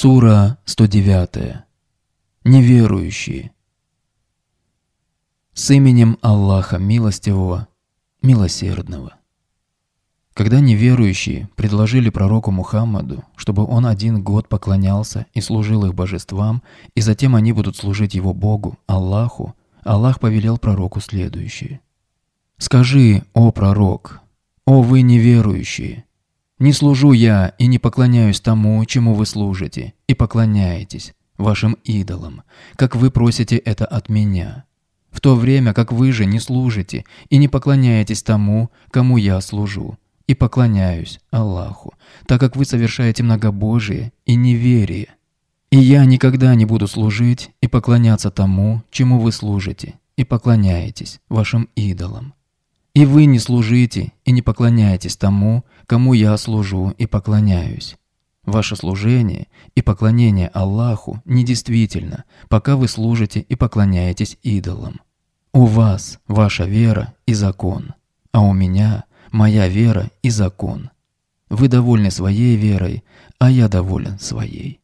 Сура 109. Неверующие. С именем Аллаха Милостивого, Милосердного. Когда неверующие предложили пророку Мухаммаду, чтобы он один год поклонялся и служил их божествам, и затем они будут служить его Богу, Аллаху, Аллах повелел пророку следующее. «Скажи, о пророк, о вы неверующие, не служу я и не поклоняюсь тому, чему вы служите и поклоняетесь, вашим идолам, как вы просите это от меня, в то время как вы же не служите и не поклоняетесь тому, кому я служу и поклоняюсь Аллаху, так как вы совершаете многобожие и неверие. И я никогда не буду служить и поклоняться тому, чему вы служите и поклоняетесь, вашим идолам, и вы не служите и не поклоняетесь тому, кому я служу и поклоняюсь. Ваше служение и поклонение Аллаху недействительно, пока вы служите и поклоняетесь идолам. У вас ваша вера и закон, а у меня моя вера и закон. Вы довольны своей верой, а я доволен своей.